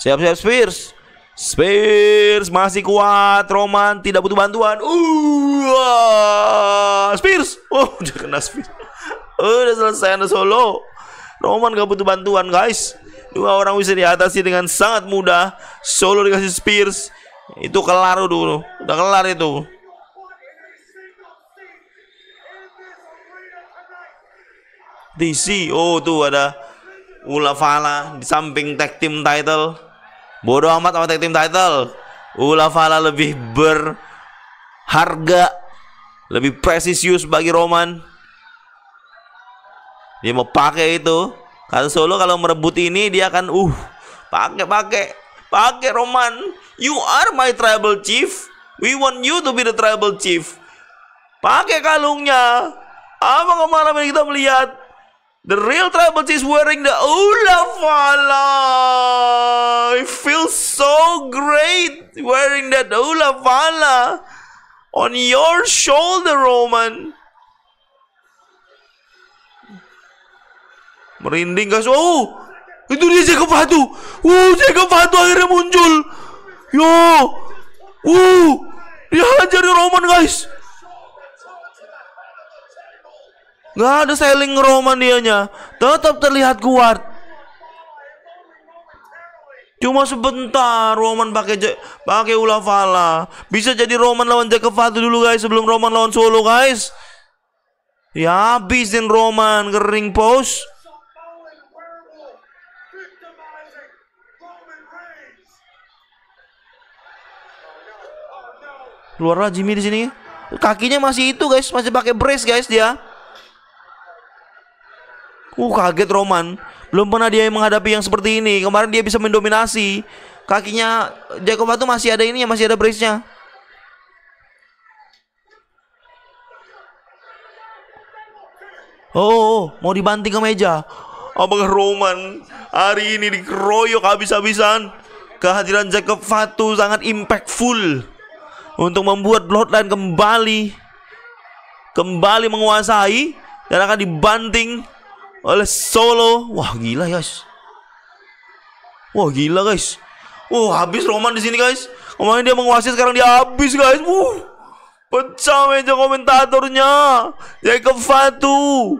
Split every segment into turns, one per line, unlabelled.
Siap-siap Spears. Spears masih kuat, Roman tidak butuh bantuan. Uh, Spears. Oh, udah kena Spears. Eh, udah selesai anda solo. Roman gak butuh bantuan, guys. Dua orang bisa diatasi dengan sangat mudah. Solo dikasih Spears. Itu kelar dulu. Udah kelar itu. DC. Oh, tuh ada Ula di samping tag team title. Bodo amat sama tim team title. Ula Fala lebih berharga, lebih prestisius bagi Roman. Dia mau pakai itu. Kalau Solo kalau merebut ini dia akan uh pakai pakai pakai Roman. You are my tribal chief. We want you to be the tribal chief. Pakai kalungnya. Apa kemarin kita melihat The real trouble is wearing the Ulafala. It feels so great wearing that Ulafala on your shoulder, Roman. Merinding guys. Oh, itu dia Jacob Fatu. Wow, oh, Jacob Fatu akhirnya muncul. Yo, wow, oh, dia hajar Roman guys. Nggak ada selling Roman dianya. Tetap terlihat kuat. Cuma sebentar Roman pakai pakai Ulafala. Bisa jadi Roman lawan Fatu dulu guys sebelum Roman lawan Solo guys. Ya habis dan Roman kering post. Keluarlah Jimmy di sini. Kakinya masih itu guys, masih pakai brace guys dia. Uh kaget Roman. Belum pernah dia menghadapi yang seperti ini. Kemarin dia bisa mendominasi. Kakinya Jacob tuh masih ada ini ya, masih ada brace-nya. Oh, oh, oh, mau dibanting ke meja. Apakah Roman hari ini dikeroyok habis-habisan? Kehadiran Jacob Fatu sangat impactful untuk membuat Bloodline kembali kembali menguasai dan akan dibanting oleh Solo. Wah gila guys. Wah gila guys. Wah habis Roman di sini guys. Kemarin dia menguasai sekarang dia habis guys. Wuh. Pecah meja komentatornya. Jacob Fatu.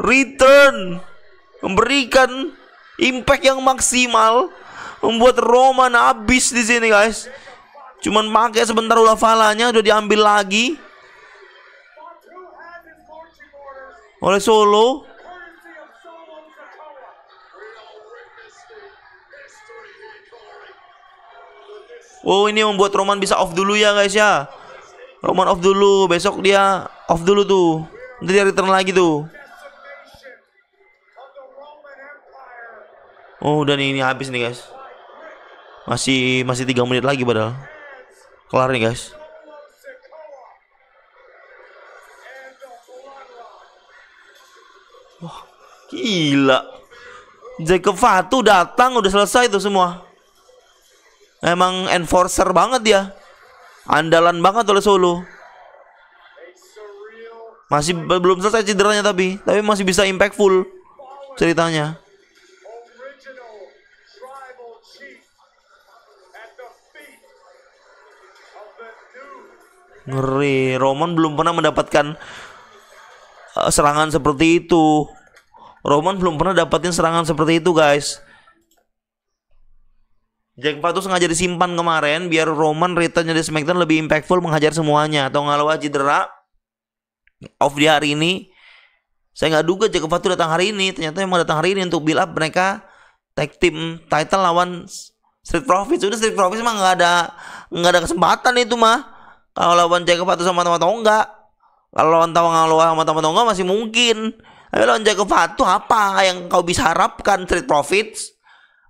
Return. Memberikan impact yang maksimal. Membuat Roman habis di sini guys. Cuman pakai sebentar ulah falanya udah diambil lagi oleh Solo Oh ini membuat Roman bisa off dulu ya guys ya. Roman off dulu, besok dia off dulu tuh. Nanti dia return lagi tuh. Oh dan ini habis nih guys. Masih masih tiga menit lagi padahal. Kelar nih guys. Wah, gila. Jacob Fatu datang udah selesai tuh semua. Emang enforcer banget dia. Andalan banget oleh Solo. Masih belum selesai cederanya tapi, tapi masih bisa impactful ceritanya. Ngeri, Roman belum pernah mendapatkan eh, serangan seperti itu. Roman belum pernah dapatin serangan seperti itu, guys. Jack Fatu sengaja disimpan kemarin biar Roman returnnya di SmackDown lebih impactful menghajar semuanya atau lewat cedera off di hari ini. Saya nggak duga Jack Fatu datang hari ini. Ternyata memang datang hari ini untuk build up mereka tag team title lawan Street Profits. Sudah Street Profits mah nggak ada nggak ada kesempatan itu mah. Kalau lawan Jack Fatu sama Tama nggak? kalau lawan nggak Aloha sama Tama nggak masih mungkin. Tapi lawan Jack Fatu apa yang kau bisa harapkan Street Profits?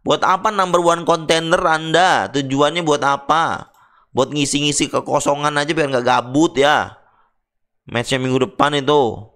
Buat apa number one contender Anda? Tujuannya buat apa? Buat ngisi-ngisi kekosongan aja biar nggak gabut ya. Matchnya minggu depan itu.